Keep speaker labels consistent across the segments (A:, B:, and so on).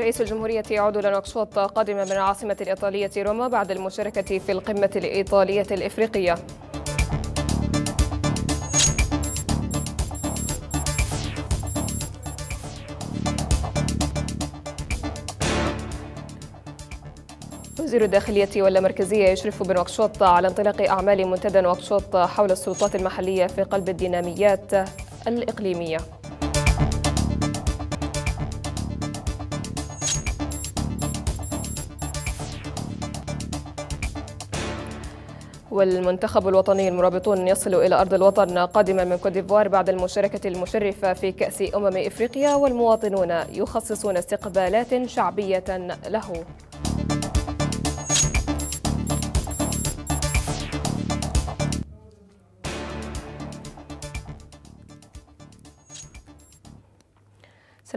A: رئيس الجمهورية يعود إلى نوكشوط قادما من العاصمة الإيطالية روما بعد المشاركة في القمة الإيطالية الإفريقية وزير الداخلية واللامركزية يشرف بنواكشوط على انطلاق أعمال منتدى نواكشوط حول السلطات المحلية في قلب الديناميات الإقليمية والمنتخب الوطني المرابطون يصل إلى أرض الوطن قادما من كوت ديفوار بعد المشاركة المشرفة في كأس أمم إفريقيا والمواطنون يخصصون استقبالات شعبية له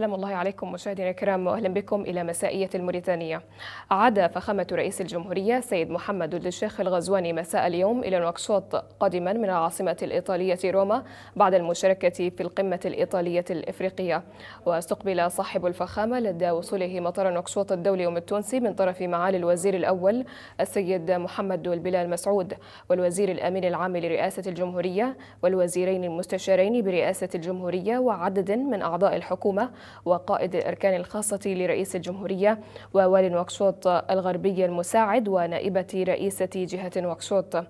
A: سلام الله عليكم مشاهدينا الكرام واهلا بكم الى مسائيه الموريتانيه. عاد فخامه رئيس الجمهوريه سيد محمد الشيخ الغزواني مساء اليوم الى نواكشوط قادما من العاصمه الايطاليه روما بعد المشاركه في القمه الايطاليه الافريقيه واستقبل صاحب الفخامه لدى وصوله مطار نواكشوط الدولي يوم التونسي من طرف معالي الوزير الاول السيد محمد البلال مسعود والوزير الامين العام لرئاسه الجمهوريه والوزيرين المستشارين برئاسه الجمهوريه وعدد من اعضاء الحكومه وقائد الأركان الخاصة لرئيس الجمهورية ووالي نواكشوط الغربي المساعد ونائبة رئيسة جهة نواكشوط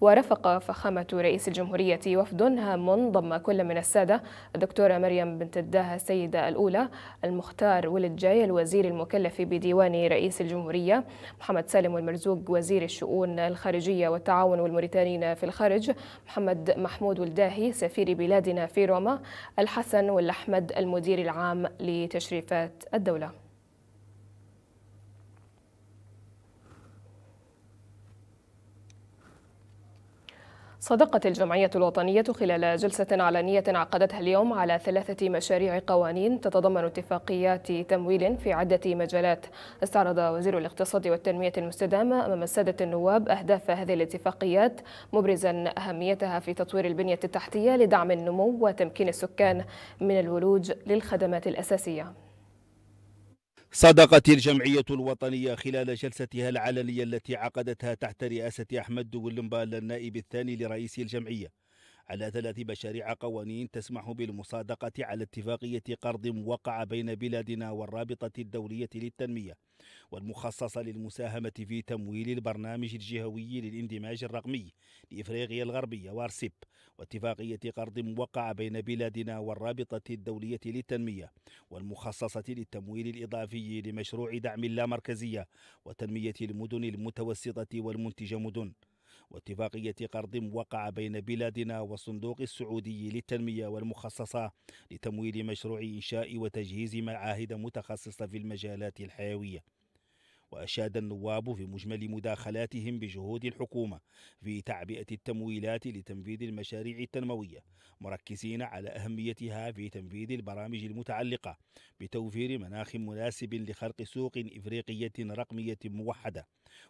A: ورافق فخامة رئيس الجمهورية وفد هام ضم كل من السادة الدكتورة مريم بنت الداهة السيدة الأولى المختار ولد جاي الوزير المكلف بديوان رئيس الجمهورية محمد سالم المرزوق وزير الشؤون الخارجية والتعاون والموريتانيين في الخارج محمد محمود ولداهي سفير بلادنا في روما الحسن والأحمد المدير العام لتشريفات الدولة صدقت الجمعية الوطنية خلال جلسة علنية عقدتها اليوم على ثلاثة مشاريع قوانين تتضمن اتفاقيات تمويل في عدة مجالات استعرض وزير الاقتصاد والتنمية المستدامة أمام السادة النواب أهداف هذه الاتفاقيات مبرزا أهميتها في تطوير البنية التحتية لدعم النمو وتمكين السكان من الولوج للخدمات الأساسية
B: صدقت الجمعية الوطنية خلال جلستها العلنية التي عقدتها تحت رئاسة أحمد دولمبا النائب الثاني لرئيس الجمعية على ثلاث مشاريع قوانين تسمح بالمصادقة على اتفاقية قرض وقع بين بلادنا والرابطة الدولية للتنمية والمخصصة للمساهمة في تمويل البرنامج الجهوي للاندماج الرقمي لإفريقيا الغربية وارسب واتفاقية قرض وقع بين بلادنا والرابطة الدولية للتنمية والمخصصة للتمويل الإضافي لمشروع دعم اللامركزية وتنمية المدن المتوسطة والمنتجة مدن واتفاقية قرض وقع بين بلادنا والصندوق السعودي للتنمية والمخصصة لتمويل مشروع إنشاء وتجهيز معاهد متخصصة في المجالات الحيوية وأشاد النواب في مجمل مداخلاتهم بجهود الحكومة في تعبئة التمويلات لتنفيذ المشاريع التنموية مركزين على أهميتها في تنفيذ البرامج المتعلقة بتوفير مناخ مناسب لخلق سوق إفريقية رقمية موحدة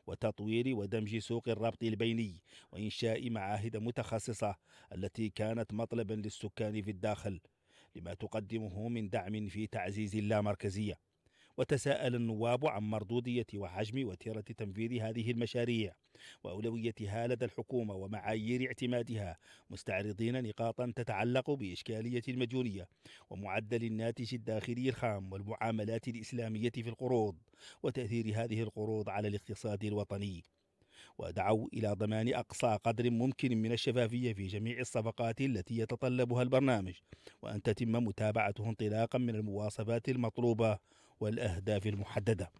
B: وتطوير ودمج سوق الربط البيني وإنشاء معاهد متخصصة التي كانت مطلبا للسكان في الداخل لما تقدمه من دعم في تعزيز اللامركزية وتساءل النواب عن مردودية وحجم وتيرة تنفيذ هذه المشاريع وأولويتها لدى الحكومة ومعايير اعتمادها مستعرضين نقاطا تتعلق بإشكالية المجونية ومعدل الناتج الداخلي الخام والمعاملات الإسلامية في القروض وتأثير هذه القروض على الاقتصاد الوطني ودعوا إلى ضمان أقصى قدر ممكن من الشفافية في جميع الصفقات التي يتطلبها البرنامج وأن تتم متابعته انطلاقا من المواصفات المطلوبة والأهداف المحددة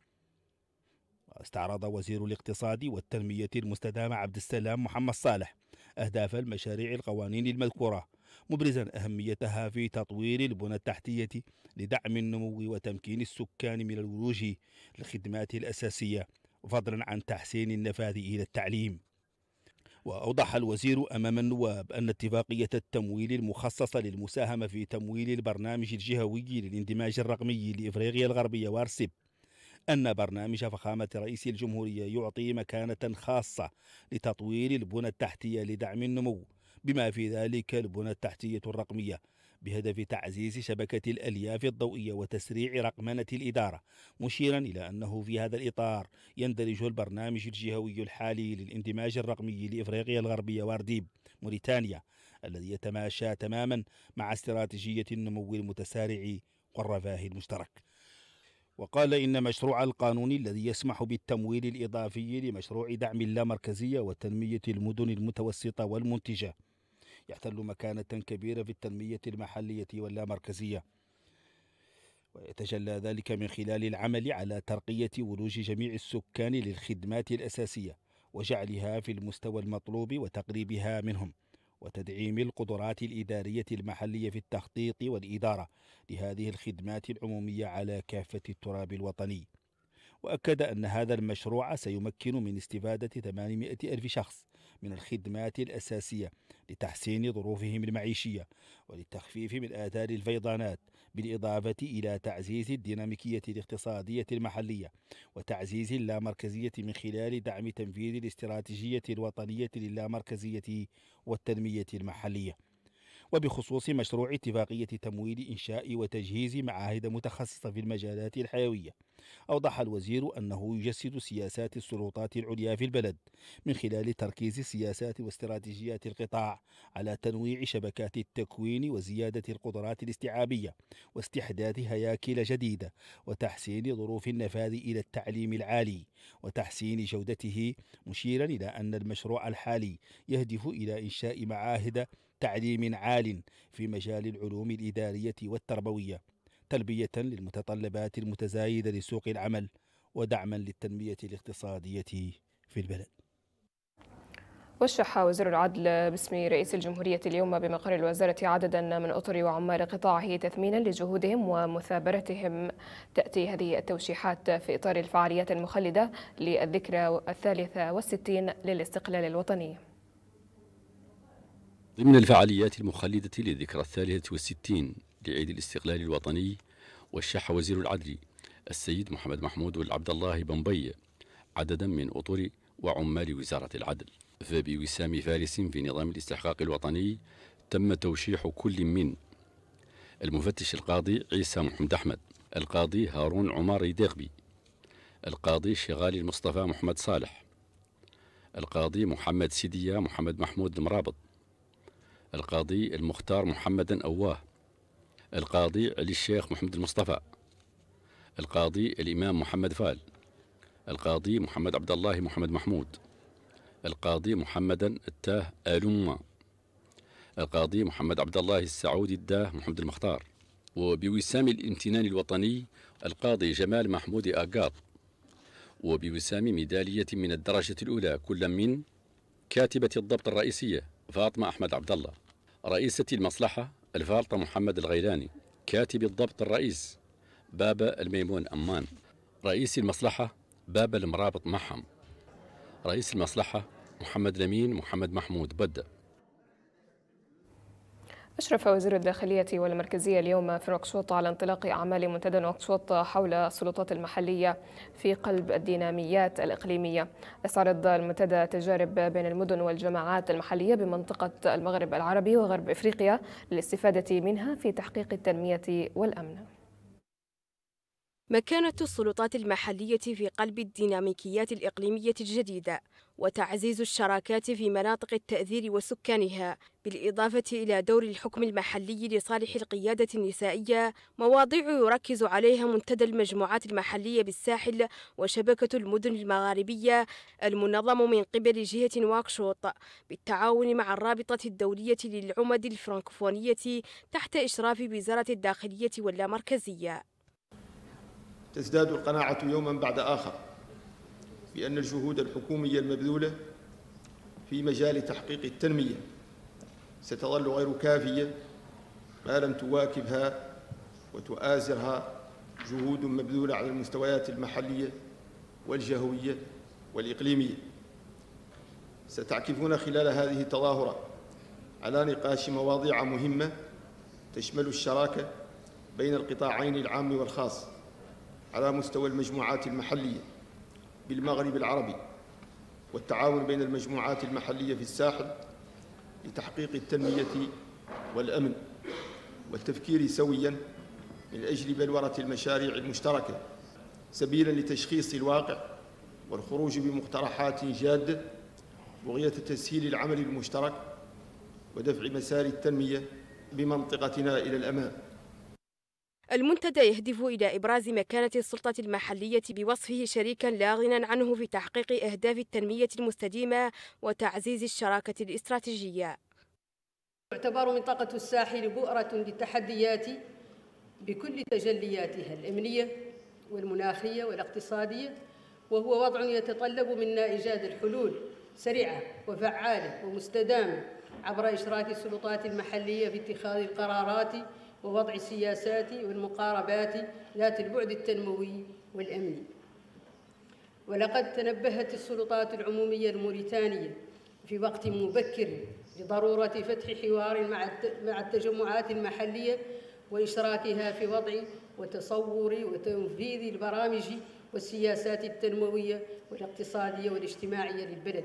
B: استعرض وزير الاقتصاد والتنمية المستدامة عبد السلام محمد صالح أهداف المشاريع القوانين المذكورة مبرزا أهميتها في تطوير البنى التحتية لدعم النمو وتمكين السكان من الولوج للخدمات الأساسية فضلا عن تحسين النفاذ إلى التعليم وأوضح الوزير أمام النواب أن اتفاقية التمويل المخصصة للمساهمة في تمويل البرنامج الجهوي للاندماج الرقمي لإفريقيا الغربية وارسب أن برنامج فخامة رئيس الجمهورية يعطي مكانة خاصة لتطوير البنى التحتية لدعم النمو بما في ذلك البنى التحتية الرقمية بهدف تعزيز شبكة الألياف الضوئية وتسريع رقمنة الإدارة مشيرا إلى أنه في هذا الإطار يندرج البرنامج الجهوي الحالي للاندماج الرقمي لإفريقيا الغربية وارديب موريتانيا الذي يتماشى تماما مع استراتيجية النمو المتسارع والرفاه المشترك وقال إن مشروع القانون الذي يسمح بالتمويل الإضافي لمشروع دعم اللامركزية وتنمية المدن المتوسطة والمنتجة يحتل مكانة كبيرة في التنمية المحلية واللامركزية ويتجلى ذلك من خلال العمل على ترقية ولوج جميع السكان للخدمات الأساسية وجعلها في المستوى المطلوب وتقريبها منهم وتدعيم القدرات الإدارية المحلية في التخطيط والإدارة لهذه الخدمات العمومية على كافة التراب الوطني وأكد أن هذا المشروع سيمكن من استفادة 800 ألف شخص من الخدمات الأساسية لتحسين ظروفهم المعيشية وللتخفيف من آثار الفيضانات بالإضافة إلى تعزيز الديناميكية الاقتصادية المحلية وتعزيز اللامركزية من خلال دعم تنفيذ الاستراتيجية الوطنية للامركزية والتنمية المحلية وبخصوص مشروع اتفاقية تمويل إنشاء وتجهيز معاهد متخصصة في المجالات الحيوية أوضح الوزير أنه يجسد سياسات السلطات العليا في البلد من خلال تركيز سياسات واستراتيجيات القطاع على تنويع شبكات التكوين وزيادة القدرات الاستيعابية واستحداث هياكل جديدة وتحسين ظروف النفاذ إلى التعليم العالي وتحسين جودته مشيرا إلى أن المشروع الحالي يهدف إلى إنشاء معاهد تعليم عال في مجال العلوم الإدارية والتربوية تلبية للمتطلبات المتزايدة لسوق العمل ودعما للتنمية الاقتصادية في البلد
A: وشح وزير العدل باسم رئيس الجمهورية اليوم بمقر الوزارة عددا من أطر وعمال قطاعه تثمينا لجهودهم ومثابرتهم تأتي هذه التوشيحات في إطار الفعاليات المخلدة للذكرى الثالثة والستين للاستقلال الوطني
C: ضمن الفعاليات المخلدة للذكرى الثالثة والستين لعيد الاستقلال الوطني وشح وزير العدل السيد محمد محمود والعبد الله بنبي عددا من أطر وعمال وزارة العدل فبوسام فارس في نظام الاستحقاق الوطني تم توشيح كل من المفتش القاضي عيسى محمد أحمد القاضي هارون عمر ديغبي القاضي شغالي المصطفى محمد صالح القاضي محمد سيدية محمد محمود المرابط القاضي المختار محمد أواه القاضي علي الشيخ محمد المصطفى القاضي الإمام محمد فال القاضي محمد عبد الله محمد محمود القاضي محمدا التاه آلما القاضي محمد عبد الله السعودي الداه محمد المختار وبوسام الامتنان الوطني القاضي جمال محمود أقاط وبوسام ميدالية من الدرجة الأولى كل من كاتبة الضبط الرئيسية فاطمة أحمد عبد الله رئيسة المصلحة الفالطة محمد الغيلاني كاتب الضبط الرئيس بابا الميمون أمان رئيس المصلحة بابا المرابط محم رئيس المصلحة محمد لمين محمد محمود بدأ
A: أشرف وزير الداخلية والمركزية اليوم في نواكشوط على انطلاق أعمال منتدى نواكشوط حول السلطات المحلية في قلب الديناميات الإقليمية. يستعرض المنتدى تجارب بين المدن والجماعات المحلية بمنطقة المغرب العربي وغرب إفريقيا للاستفادة منها في تحقيق التنمية والأمن.
D: مكانة السلطات المحلية في قلب الديناميكيات الإقليمية الجديدة وتعزيز الشراكات في مناطق التأثير وسكانها بالإضافة إلى دور الحكم المحلي لصالح القيادة النسائية مواضيع يركز عليها منتدى المجموعات المحلية بالساحل وشبكة المدن المغاربية المنظم من قبل جهة واكشوط بالتعاون مع الرابطة الدولية للعمد الفرنكفونية تحت إشراف وزارة الداخلية واللامركزية
E: تزداد القناعة يوما بعد آخر بأن الجهود الحكومية المبذولة في مجال تحقيق التنمية ستظل غير كافية ما لم تواكبها وتؤازرها جهود مبذولة على المستويات المحلية والجهوية والإقليمية ستعكفون خلال هذه التظاهرة على نقاش مواضيع مهمة تشمل الشراكة بين القطاعين العام والخاص على مستوى المجموعات المحلية بالمغرب العربي والتعاون بين المجموعات المحلية في الساحل لتحقيق التنمية والأمن والتفكير سوياً من أجل بلورة المشاريع المشتركة سبيلاً لتشخيص الواقع والخروج بمقترحات جادة بغية تسهيل العمل المشترك ودفع مسار التنمية بمنطقتنا إلى الأمام
D: المنتدى يهدف إلى إبراز مكانة السلطة المحلية بوصفه شريكا لا غنى عنه في تحقيق أهداف التنمية المستديمة وتعزيز الشراكة الاستراتيجية تعتبر منطقة الساحل بؤرة للتحديات بكل تجلياتها الأمنية والمناخية والاقتصادية وهو وضع يتطلب منا إيجاد الحلول سريعة وفعالة ومستدامة عبر إشراك السلطات المحلية في اتخاذ القرارات ووضع السياسات والمقاربات ذات البعد التنموي والأمني ولقد تنبهت السلطات العمومية الموريتانية في وقت مبكر لضرورة فتح حوار مع التجمعات المحلية وإشراكها في وضع وتصور وتنفيذ البرامج والسياسات التنموية والاقتصادية والاجتماعية للبلد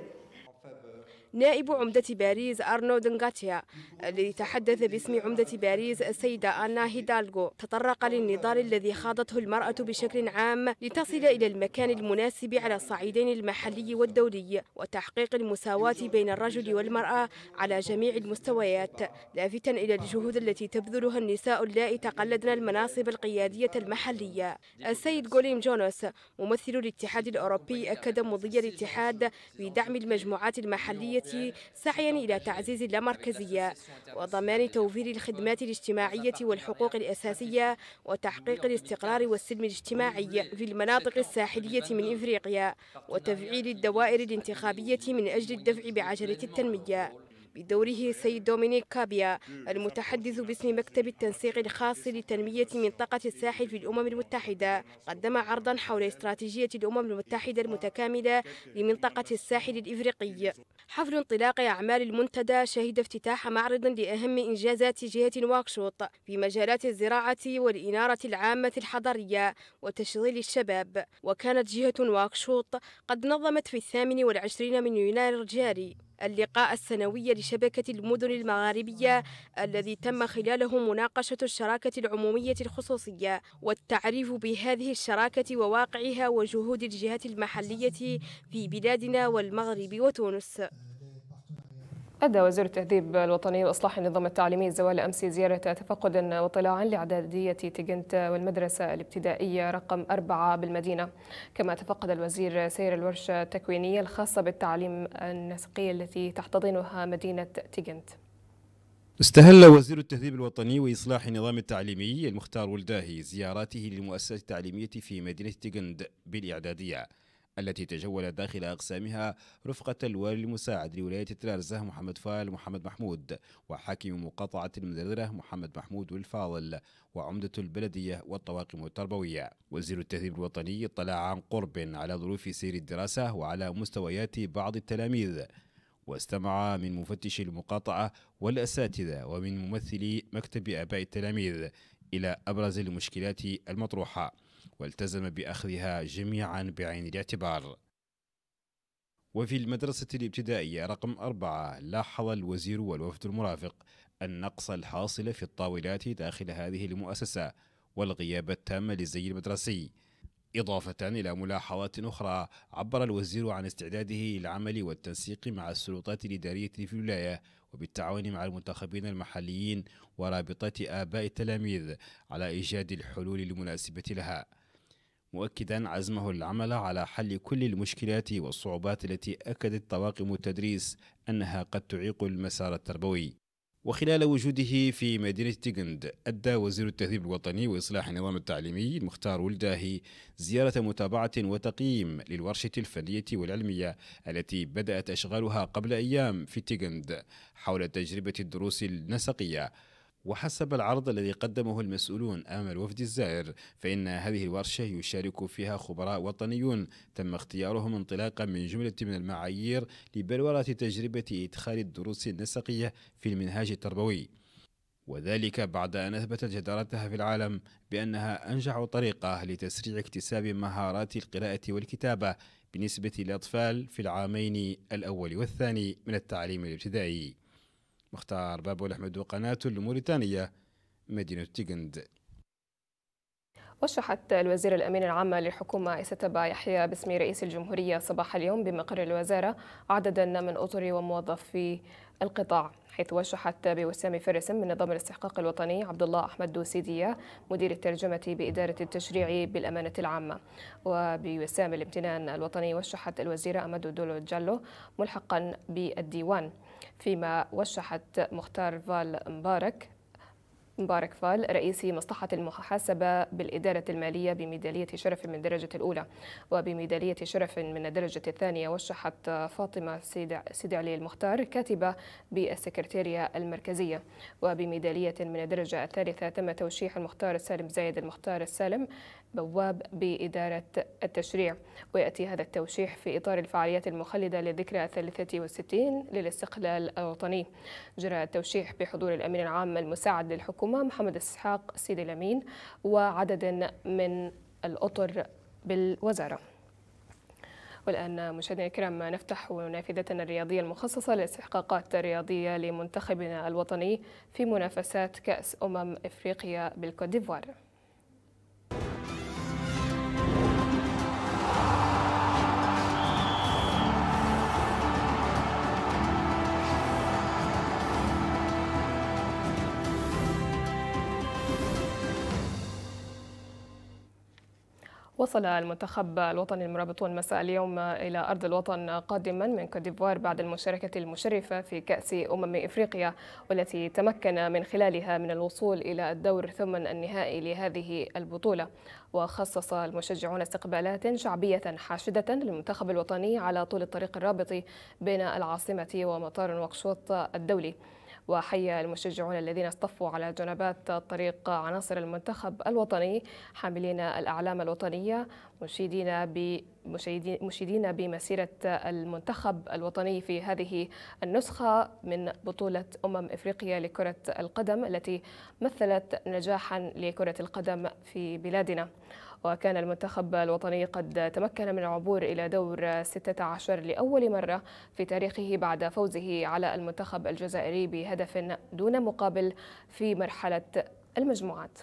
D: نائب عمدة باريس أرنود نغاتيا الذي تحدث باسم عمدة باريس السيدة أنا هيدالغو تطرق للنضال الذي خاضته المرأة بشكل عام لتصل إلى المكان المناسب على الصعيدين المحلي والدولي وتحقيق المساواة بين الرجل والمرأة على جميع المستويات لافتا إلى الجهود التي تبذلها النساء اللائي تقلدن المناصب القيادية المحلية السيد غوليم جونوس ممثل الاتحاد الأوروبي أكد مضي الاتحاد بدعم المجموعات المحلية الاجتماعيه سعيا إلى تعزيز اللامركزية وضمان توفير الخدمات الاجتماعية والحقوق الأساسية وتحقيق الاستقرار والسلم الاجتماعي في المناطق الساحلية من إفريقيا وتفعيل الدوائر الانتخابية من أجل الدفع بعجلة التنمية بدوره سيد دومينيك كابيا المتحدث باسم مكتب التنسيق الخاص لتنمية منطقة الساحل في الأمم المتحدة قدم عرضا حول استراتيجية الأمم المتحدة المتكاملة لمنطقة الساحل الإفريقي حفل انطلاق أعمال المنتدى شهد افتتاح معرض لأهم إنجازات جهة واكشوط في مجالات الزراعة والإنارة العامة الحضرية وتشغيل الشباب وكانت جهة واكشوط قد نظمت في الثامن والعشرين من يناير الجاري اللقاء السنوي لشبكة المدن المغاربية الذي تم خلاله مناقشة الشراكة العمومية الخصوصية والتعريف بهذه الشراكة وواقعها وجهود الجهات المحلية في بلادنا والمغرب
A: وتونس أدى وزير التهذيب الوطني وإصلاح النظام التعليمي زوال أمس زيارة تفقد واطلاع لإعدادية تيجنت والمدرسة الابتدائية رقم أربعة بالمدينة كما تفقد الوزير سير الورشة التكوينية الخاصة بالتعليم النسقي التي تحتضنها مدينة تيجنت
F: استهل وزير التهذيب الوطني وإصلاح النظام التعليمي المختار ولداهي زيارته للمؤسسة التعليمية في مدينة تيجنت بالإعدادية التي تجول داخل أقسامها رفقة الوالي المساعد لولاية تلارزة محمد فال محمد محمود وحاكم مقاطعة المدررة محمد محمود والفاضل وعمدة البلدية والطواقم التربوية وزير التهذيب الوطني اطلع عن قرب على ظروف سير الدراسة وعلى مستويات بعض التلاميذ واستمع من مفتش المقاطعة والأساتذة ومن ممثلي مكتب آباء التلاميذ إلى أبرز المشكلات المطروحة والتزم بأخذها جميعا بعين الاعتبار وفي المدرسة الابتدائية رقم أربعة لاحظ الوزير والوفد المرافق النقص الحاصل في الطاولات داخل هذه المؤسسة والغياب التام للزي المدرسي إضافة إلى ملاحظات أخرى عبر الوزير عن استعداده للعمل والتنسيق مع السلطات الإدارية في الولاية وبالتعاون مع المنتخبين المحليين ورابطة آباء التلاميذ على إيجاد الحلول المناسبة لها مؤكدا عزمه العمل على حل كل المشكلات والصعوبات التي أكدت طواقم التدريس أنها قد تعيق المسار التربوي وخلال وجوده في مدينة تيغند أدى وزير التهذيب الوطني وإصلاح النظام التعليمي المختار ولداهي زيارة متابعة وتقييم للورشة الفنية والعلمية التي بدأت أشغالها قبل أيام في تيغند حول تجربة الدروس النسقية وحسب العرض الذي قدمه المسؤولون أمام الوفد الزائر فإن هذه الورشة يشارك فيها خبراء وطنيون تم اختيارهم انطلاقا من جملة من المعايير لبلورة تجربة إدخال الدروس النسقية في المنهاج التربوي وذلك بعد أن أثبتت جدارتها في العالم بأنها أنجع طريقة لتسريع اكتساب مهارات القراءة والكتابة بالنسبة للأطفال في العامين الأول والثاني من التعليم الابتدائي مختار بابو الأحمد وقناة الموريتانية مدينة تيغند
A: وشحت الوزير الأمين العام للحكومة إستبا يحيى باسم رئيس الجمهورية صباح اليوم بمقر الوزارة عددا من أطر وموظفي القطاع حيث وشحت بوسام فرس من نظام الاستحقاق الوطني عبد الله أحمد دوسيديا مدير الترجمة بإدارة التشريع بالأمانة العامة وبوسام الامتنان الوطني وشحت الوزيرة أمادو دولو جالو ملحقا بالديوان فيما وشحت مختار فال مبارك مبارك فال رئيس مصلحة المحاسبة بالإدارة المالية بميدالية شرف من الدرجة الأولى وبميدالية شرف من الدرجة الثانية وشحت فاطمة سيد علي المختار كاتبة بالسكرتيرية المركزية وبميدالية من الدرجة الثالثة تم توشيح المختار السالم زايد المختار السالم بواب بإدارة التشريع ويأتي هذا التوشيح في إطار الفعاليات المخلدة للذكرى الثالثة والستين للاستقلال الوطني جرى التوشيح بحضور الأمين العام المساعد للحكومة محمد إسحاق سيدي الأمين وعدد من الأطر بالوزارة والآن مشاهدينا الكرام نفتح نافذتنا الرياضية المخصصة للاستحقاقات الرياضية لمنتخبنا الوطني في منافسات كأس أمم إفريقيا بالكوت ديفوار وصل المنتخب الوطني المرابطون مساء اليوم إلى أرض الوطن قادما من كوتيفوار بعد المشاركة المشرفة في كأس أمم إفريقيا والتي تمكن من خلالها من الوصول إلى الدور ثمن النهائي لهذه البطولة وخصص المشجعون استقبالات شعبية حاشدة للمنتخب الوطني على طول الطريق الرابط بين العاصمة ومطار نواكشوط الدولي وحيا المشجعون الذين اصطفوا على جنبات طريق عناصر المنتخب الوطني حاملين الأعلام الوطنية مشيدين مشيدين بمسيرة المنتخب الوطني في هذه النسخة من بطولة أمم إفريقيا لكرة القدم التي مثلت نجاحا لكرة القدم في بلادنا وكان المنتخب الوطني قد تمكن من العبور إلى دور 16 لأول مرة في تاريخه بعد فوزه على المنتخب الجزائري بهدف دون مقابل في مرحلة المجموعات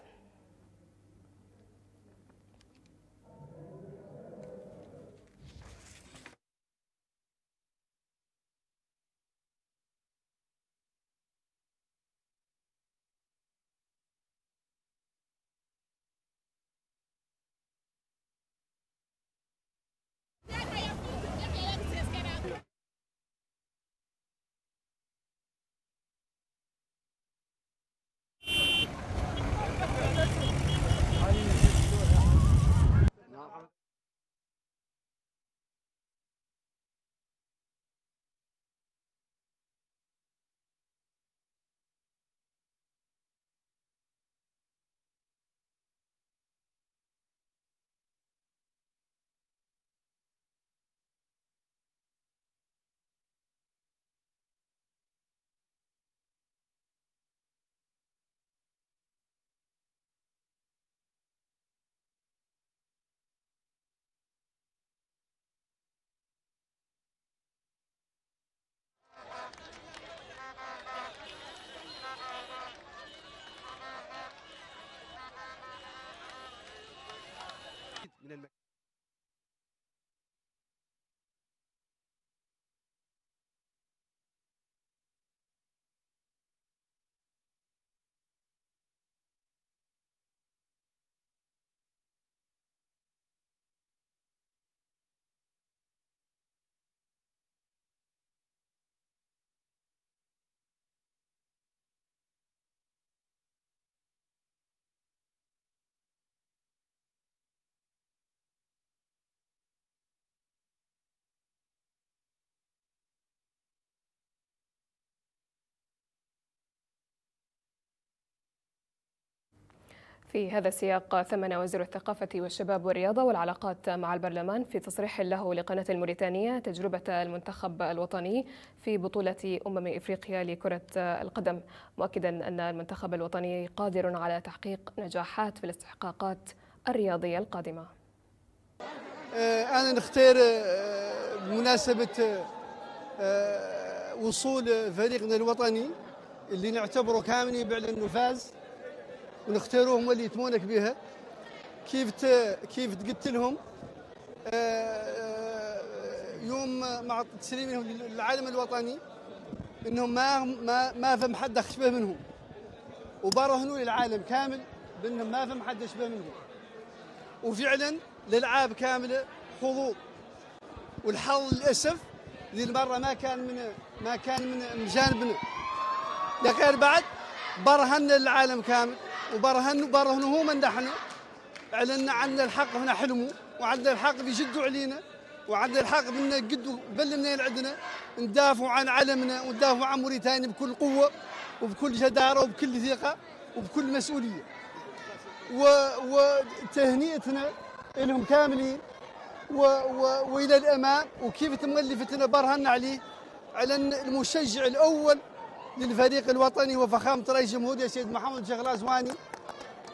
A: في هذا السياق ثمن وزير الثقافة والشباب والرياضة والعلاقات مع البرلمان في تصريح له لقناة الموريتانية تجربة المنتخب الوطني في بطولة أمم إفريقيا لكرة القدم مؤكدا أن المنتخب الوطني قادر على تحقيق نجاحات في الاستحقاقات الرياضية القادمة
G: آه، أنا نختار آه، بمناسبة آه، وصول فريقنا الوطني اللي نعتبره كامل بعد انه فاز ونختاروهم هما اللي يتمونك بها كيف كيف تقتلهم آه، آه، لهم يوم مع تسليمهم للعالم الوطني انهم ما ما ما فهم حد اشبه منهم وبرهنوا للعالم كامل بانهم ما فهم حد اشبه منهم وفعلا الالعاب كامله حظوظ والحظ للاسف ذي المره ما كان من ما كان من جانبنا لكن بعد برهنا العالم كامل وبرهن برهنه من نحن اعلنا عندنا الحق هنا حلموا وعندنا الحق بيشدوا علينا وعندنا الحق بدنا قدوا بلمنا عندنا ندافعوا عن علمنا وندافعوا عن موريتانيا بكل قوه وبكل جداره وبكل ثقه وبكل مسؤوليه و... وتهنئتنا لهم كاملين و... و... والى الامام وكيف تملفتنا برهنا عليه على المشجع الاول للفريق الوطني وفخامة رئيس الجمهورية سيد محمد شيخ زواني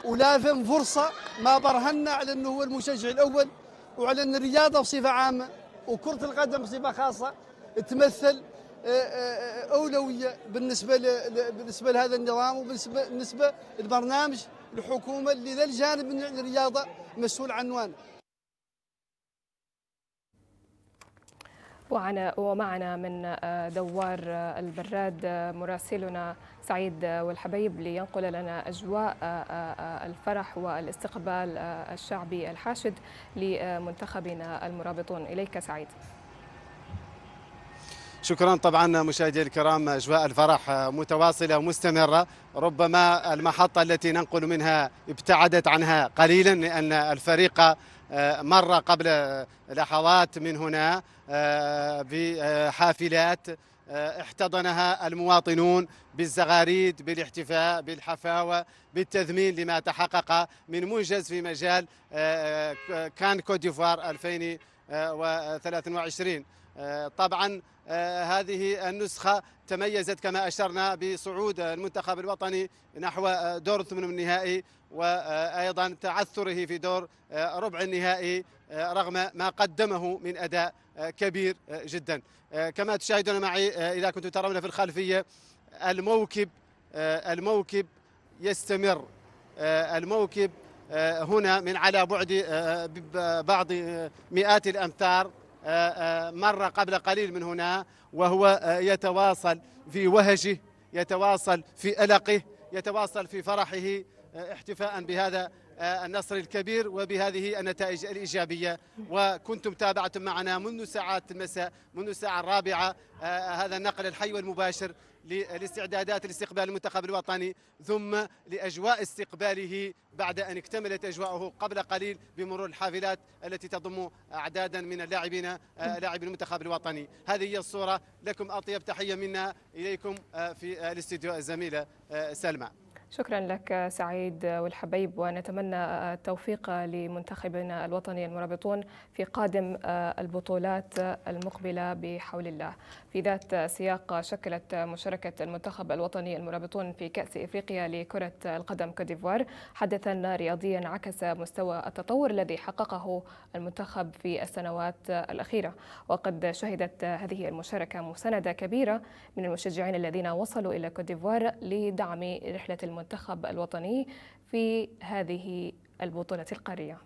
G: ولازم فرصة ما برهنا على أنه هو المشجع الأول وعلى أن الرياضة بصفة عامة وكرة القدم بصفة خاصة تمثل آه، آه، آه، أولوية بالنسبة بالنسبة لهذا النظام وبالنسبة بالنسبة للبرنامج الحكومة اللي ذا الجانب من الرياضة مسؤول عنوانه
A: وعنا ومعنا من آه، دوار آه، البراد آه، مراسلنا سعيد والحبيب لينقل لنا أجواء الفرح والاستقبال الشعبي الحاشد لمنتخبنا المرابطون إليك سعيد
H: شكرا طبعا مشاهدي الكرام أجواء الفرح متواصلة مستمرة ربما المحطة التي ننقل منها ابتعدت عنها قليلا لأن الفريق آه، مر قبل لحظات من هنا آه، بحافلات آه، احتضنها المواطنون بالزغاريد بالاحتفاء بالحفاوة بالتذمين لما تحقق من منجز في مجال كان كوديفوار 2023 طبعا هذه النسخة تميزت كما أشرنا بصعود المنتخب الوطني نحو دور ثمن النهائي وايضا تعثره في دور ربع النهائي رغم ما قدمه من اداء كبير جدا كما تشاهدون معي اذا كنتم ترون في الخلفيه الموكب الموكب يستمر الموكب هنا من على بعد بعض مئات الامتار مر قبل قليل من هنا وهو يتواصل في وهجه يتواصل في ألقه يتواصل في فرحه آه، احتفاء بهذا آه، النصر الكبير وبهذه النتائج الإيجابية وكنتم تابعتم معنا منذ ساعات المساء منذ الساعة الرابعة آه، هذا النقل الحي والمباشر للاستعدادات لاستقبال المنتخب الوطني ثم لأجواء استقباله بعد أن اكتملت أجواءه قبل قليل بمرور الحافلات التي تضم أعدادا من اللاعبين لاعبي المنتخب الوطني هذه هي الصورة لكم أطيب تحية منا إليكم في الاستديو الزميلة سلمى
A: شكرا لك سعيد والحبيب ونتمنى التوفيق لمنتخبنا الوطني المرابطون في قادم البطولات المقبلة بحول الله في ذات سياق شكلت مشاركة المنتخب الوطني المرابطون في كأس إفريقيا لكرة القدم كوتيفوار حدثا رياضيا عكس مستوى التطور الذي حققه المنتخب في السنوات الأخيرة وقد شهدت هذه المشاركة مساندة كبيرة من المشجعين الذين وصلوا إلى كوتيفوار لدعم رحلة المنتخب المنتخب الوطني في هذه البطولة القارية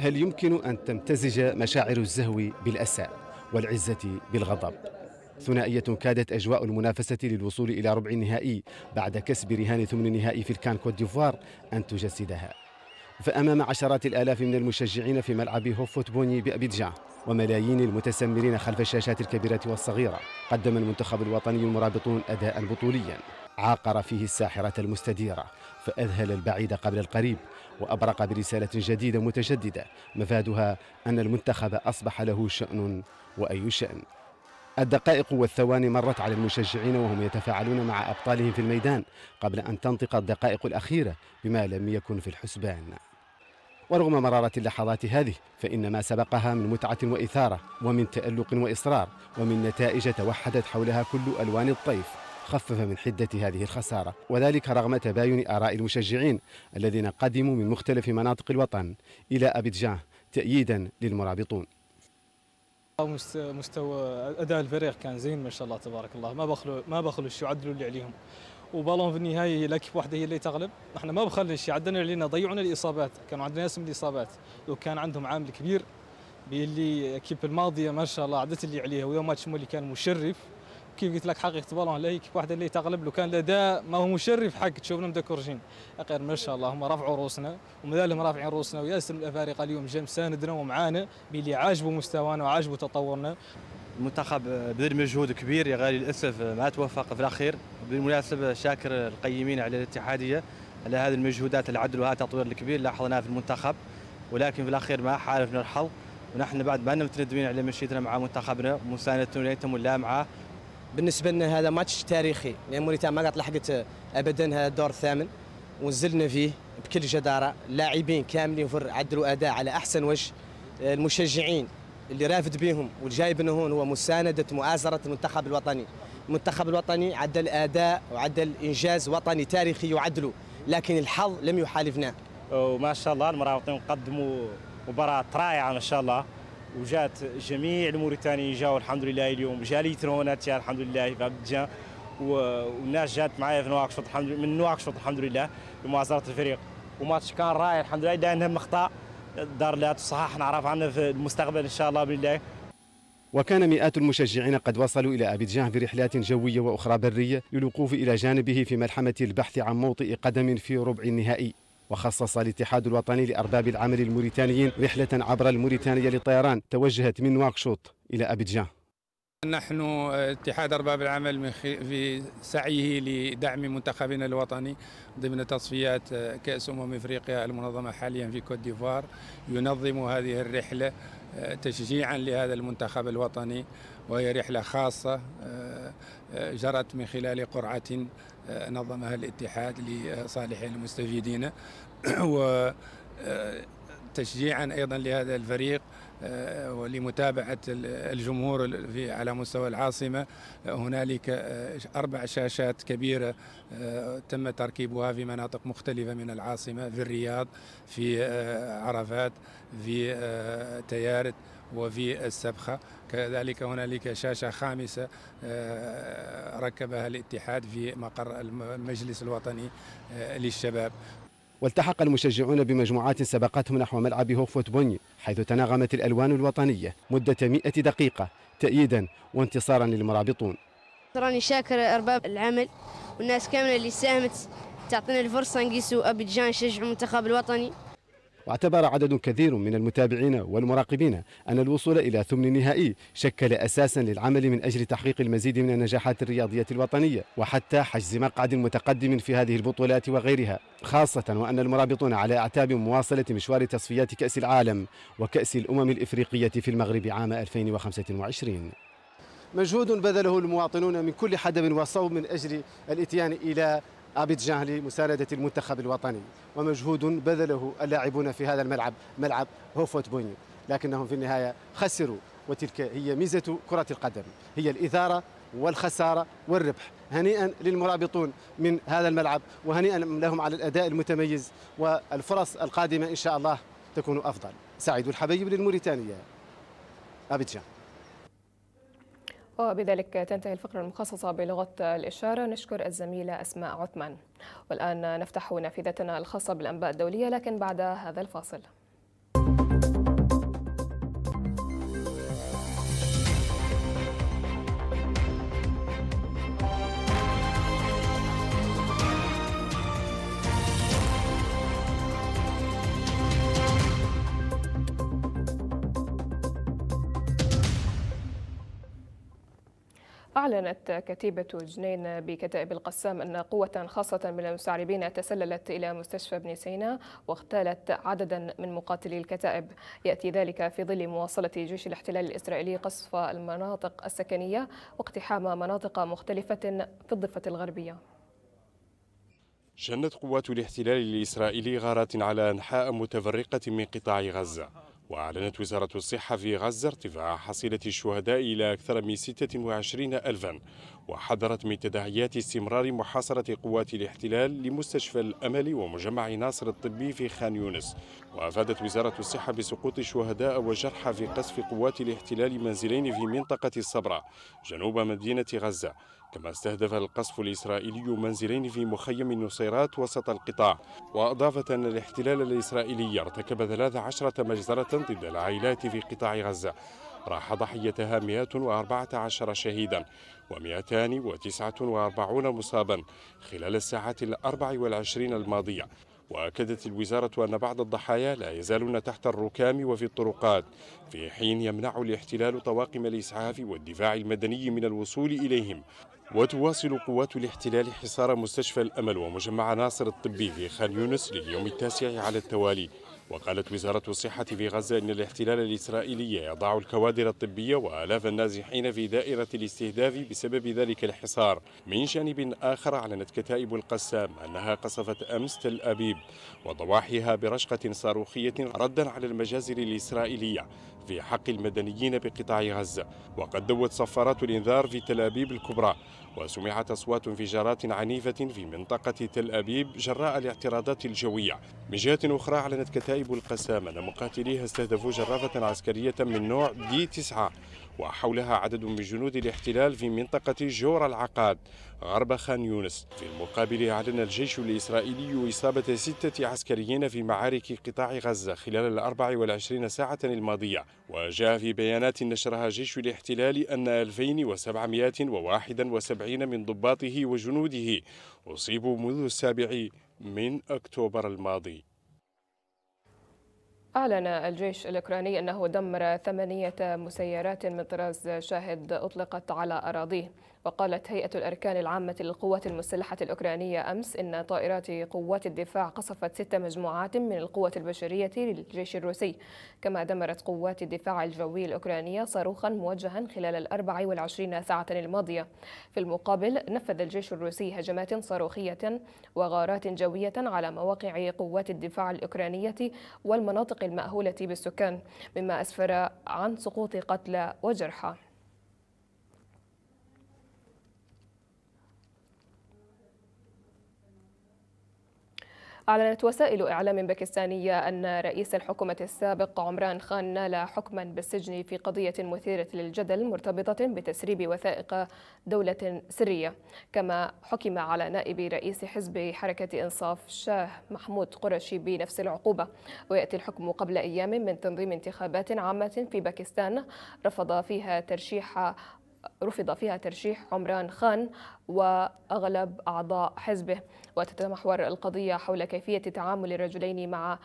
H: هل يمكن أن تمتزج مشاعر الزهو بالأسى والعزة بالغضب ثنائية كادت أجواء المنافسة للوصول إلى ربع النهائي بعد كسب رهان ثمن النهائي في الكان كوت ديفوار أن تجسدها فأمام عشرات الآلاف من المشجعين في ملعب هوفوت بوني بأبيدجان وملايين المتسمرين خلف الشاشات الكبيرة والصغيرة قدم المنتخب الوطني المرابطون أداء بطوليا عاقر فيه الساحرة المستديرة فأذهل البعيد قبل القريب وأبرق برسالة جديدة متجددة مفادها أن المنتخب أصبح له شأن وأي شأن الدقائق والثواني مرت على المشجعين وهم يتفاعلون مع أبطالهم في الميدان قبل أن تنطق الدقائق الأخيرة بما لم يكن في الحسبان ورغم مرارة اللحظات هذه فإن ما سبقها من متعة وإثارة ومن تألق وإصرار ومن نتائج توحدت حولها كل ألوان الطيف خفف من حدة هذه الخسارة وذلك رغم تباين آراء المشجعين الذين قدموا من مختلف مناطق الوطن إلى ابيدجان تأييدا للمرابطون
F: مستوى اداء الفريق كان زين ما شاء الله تبارك الله ما بخلوا ما بخلوش عدلوا اللي عليهم وبالون في النهايه لك واحده هي اللي تغلب احنا ما شيء عدلنا علينا ضيعونا الاصابات كانوا عندنا ناس من الاصابات لو كان عندهم عامل كبير باللي كيب الماضيه ما شاء الله عدت اللي عليها ويوم ماتش مولي كان مشرف كيف قلت لك حقيقه بالون لا كيف واحد اللي تغلب لو كان الاداء ما هو مشرف حق تشوفنا مدكرجين غير ما شاء الله هم رفعوا روسنا ومازالهم رافعين روسنا وياسر الافارقه اليوم جا مساندنا ومعانا باللي عاجبوا مستوانا وعاجبوا تطورنا المنتخب
H: بذل مجهود كبير يا غالي للاسف ما توفق في الاخير بالمناسبه شاكر القيمين على الاتحاديه على هذه المجهودات العدل وهذا التطوير الكبير لاحظناه في المنتخب ولكن في الاخير ما حالفنا الحظ ونحن بعد ما متندمين على مشيتنا مع منتخبنا ومساندتنا اللي ولا معاه بالنسبه لنا هذا ماتش تاريخي لان يعني موريتانيا ما قد لحقت ابدا هذا الدور الثامن ونزلنا فيه بكل جداره اللاعبين كاملين عدلوا اداء على احسن وجه المشجعين اللي رافد بهم والجايب هون هو مسانده مؤازره المنتخب الوطني المنتخب الوطني عدل اداء وعدل انجاز وطني
F: تاريخي يعدله لكن الحظ لم يحالفنا وما شاء الله المراوطين قدموا مباراه رائعه ما شاء الله وجات جميع الموريتانيين جاوا الحمد لله اليوم جالي ترونات الحمد لله جا والناس جات معايا في نواكشوط الحمد لله من نواكشوط الحمد لله لمؤازرة الفريق وماتش كان رائع الحمد لله لانهم اخطاء دار لا تصحح نعرف عنها في المستقبل ان شاء الله بالله
H: وكان مئات المشجعين قد وصلوا إلى أبيجان في رحلات جوية وأخرى برية للوقوف إلى جانبه في ملحمة البحث عن موطئ قدم في ربع النهائي وخصص الاتحاد الوطني لأرباب العمل الموريتانيين رحلة عبر الموريتانية للطيران توجهت من واكشوط إلى أبيدجان
B: نحن اتحاد أرباب العمل في سعيه لدعم منتخبنا الوطني ضمن تصفيات كأس أمم إفريقيا المنظمة حاليا في كوت ديفوار ينظم هذه الرحلة آه، تشجيعا لهذا المنتخب الوطني وهي رحلة خاصة آه، آه، جرت من خلال قرعة نظمها الاتحاد لصالح المستفيدين وتشجيعا آه، ايضا لهذا الفريق آه، ولمتابعه الجمهور في على مستوى العاصمه هنالك آه، اربع شاشات كبيره تم تركيبها في مناطق مختلفه من العاصمه في الرياض في عرفات في تيارت وفي السبخة كذلك هنالك شاشة خامسة آه، ركبها الاتحاد في مقر المجلس الوطني آه، للشباب
H: والتحق المشجعون بمجموعات سبقتهم نحو ملعب هوفوت بوني حيث تناغمت الألوان الوطنية مدة 100 دقيقة تأييدا وانتصارا للمرابطون
D: راني شاكر أرباب العمل والناس كاملة اللي ساهمت تعطينا الفرصة نقيسوا أبيجان شجع المنتخب الوطني
H: واعتبر عدد كثير من المتابعين والمراقبين أن الوصول إلى ثمن نهائي شكل أساسا للعمل من أجل تحقيق المزيد من النجاحات الرياضية الوطنية وحتى حجز مقعد متقدم في هذه البطولات وغيرها خاصة وأن المرابطون على أعتاب مواصلة مشوار تصفيات كأس العالم وكأس الأمم الإفريقية في المغرب عام 2025 مجهود بذله المواطنون من كل حدب وصوب من أجل الاتيان إلى أبيدجان لمساندة المنتخب الوطني ومجهود بذله اللاعبون في هذا الملعب ملعب هوفوت بونيو لكنهم في النهاية خسروا وتلك هي ميزة كرة القدم هي الإثارة والخسارة والربح هنيئا للمرابطون من هذا الملعب وهنيئا لهم على الأداء المتميز والفرص القادمة إن شاء الله تكون أفضل سعيد الحبيب للموريتانية أبيدجان
A: وبذلك تنتهي الفقرة المخصصة بلغة الإشارة نشكر الزميلة أسماء عثمان والآن نفتح نافذتنا الخاصة بالأنباء الدولية لكن بعد هذا الفاصل أعلنت كتيبة جنين بكتائب القسام أن قوة خاصة من المستعربين تسللت إلى مستشفى ابن سينا واغتالت عددا من مقاتلي الكتائب يأتي ذلك في ظل مواصلة جيش الاحتلال الإسرائيلي قصف المناطق السكنية واقتحام مناطق مختلفة في الضفة الغربية
I: شنت قوات الاحتلال الإسرائيلي غارات على أنحاء متفرقة من قطاع غزة وأعلنت وزارة الصحة في غزة ارتفاع حصيلة الشهداء إلى أكثر من 26 ألفا وحضرت من تداعيات استمرار محاصرة قوات الاحتلال لمستشفى الأمل ومجمع ناصر الطبي في خان يونس وأفادت وزارة الصحة بسقوط الشهداء وجرحى في قصف قوات الاحتلال منزلين في منطقة الصبرة جنوب مدينة غزة كما استهدف القصف الإسرائيلي منزلين في مخيم النصيرات وسط القطاع وأضافت أن الاحتلال الإسرائيلي ارتكب 13 مجزرة ضد العائلات في قطاع غزة راح ضحيتها 114 شهيدا و249 مصابا خلال الساعات الأربع والعشرين الماضية وأكدت الوزارة أن بعض الضحايا لا يزالون تحت الركام وفي الطرقات في حين يمنع الاحتلال طواقم الإسعاف والدفاع المدني من الوصول إليهم وتواصل قوات الاحتلال حصار مستشفى الأمل ومجمع ناصر الطبي في خان يونس لليوم التاسع على التوالي وقالت وزارة الصحة في غزة أن الاحتلال الإسرائيلي يضع الكوادر الطبية وآلاف النازحين في دائرة الاستهداف بسبب ذلك الحصار من جانب آخر أعلنت كتائب القسام أنها قصفت أمس تل أبيب وضواحيها برشقة صاروخية ردا على المجازر الإسرائيلية في حق المدنيين بقطاع غزة وقد دوت صفارات الإنذار في تل أبيب الكبرى وسمعت أصوات انفجارات عنيفة في منطقة تل أبيب جراء الاعتراضات الجوية من جهة أخرى أعلنت كتائب القسام أن مقاتليها استهدفوا جرافة عسكرية من نوع دي 9 وحولها عدد من جنود الاحتلال في منطقة جور العقاد غرب خان يونس في المقابل أعلن الجيش الإسرائيلي إصابة ستة عسكريين في معارك قطاع غزة خلال الأربع والعشرين ساعة الماضية وجاء في بيانات نشرها جيش الاحتلال أن 2771 من ضباطه وجنوده أصيبوا منذ السابع من أكتوبر الماضي
A: أعلن الجيش الأوكراني أنه دمر ثمانية مسيرات من طراز شاهد أطلقت على أراضيه وقالت هيئة الأركان العامة للقوات المسلحة الأوكرانية أمس إن طائرات قوات الدفاع قصفت ست مجموعات من القوة البشرية للجيش الروسي كما دمرت قوات الدفاع الجوي الأوكرانية صاروخا موجها خلال الأربع والعشرين ساعة الماضية في المقابل نفذ الجيش الروسي هجمات صاروخية وغارات جوية على مواقع قوات الدفاع الأوكرانية والمناطق المأهولة بالسكان مما أسفر عن سقوط قتلى وجرحى أعلنت وسائل إعلام باكستانية أن رئيس الحكومة السابق عمران خان نال حكما بالسجن في قضية مثيرة للجدل مرتبطة بتسريب وثائق دولة سرية كما حكم على نائب رئيس حزب حركة إنصاف شاه محمود قرشي بنفس العقوبة ويأتي الحكم قبل أيام من تنظيم انتخابات عامة في باكستان رفض فيها ترشيح رفض فيها ترشيح عمران خان وأغلب أعضاء حزبه وتتمحور القضية حول كيفية تعامل الرجلين مع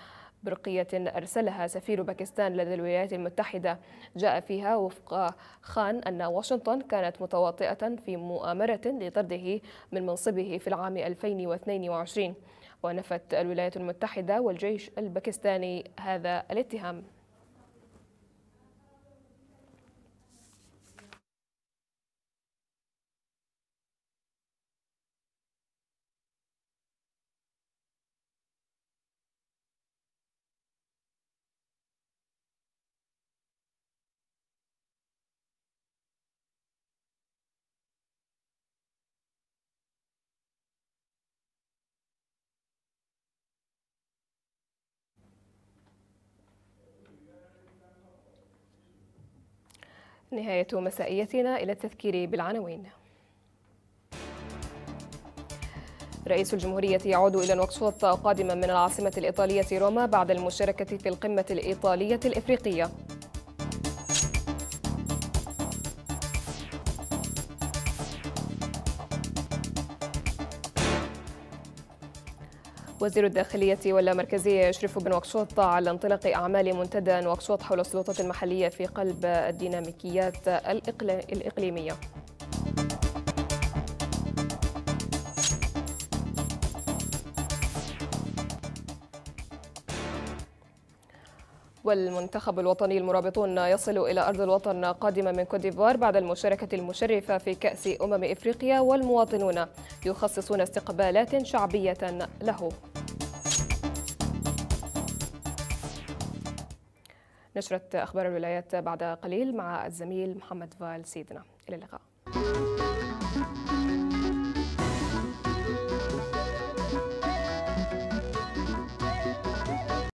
A: برقية أرسلها سفير باكستان لدى الولايات المتحدة جاء فيها وفق خان أن واشنطن كانت متواطئة في مؤامرة لطرده من منصبه في العام 2022 ونفت الولايات المتحدة والجيش الباكستاني هذا الاتهام نهاية مسائيتنا إلى التذكير بالعناوين رئيس الجمهورية يعود إلى نواكشوط قادما من العاصمة الإيطالية روما بعد المشاركة في القمة الإيطالية الإفريقية وزير الداخلية والمركزية يشرف وكشوط على انطلاق أعمال منتدى وكشوط حول السلطات المحلية في قلب الديناميكيات الإقليمية والمنتخب الوطني المرابطون يصل إلى أرض الوطن قادمة من كوت ديفوار بعد المشاركة المشرفة في كأس أمم إفريقيا والمواطنون يخصصون استقبالات شعبية له نشرة أخبار الولايات بعد قليل مع الزميل محمد فال سيدنا إلى اللقاء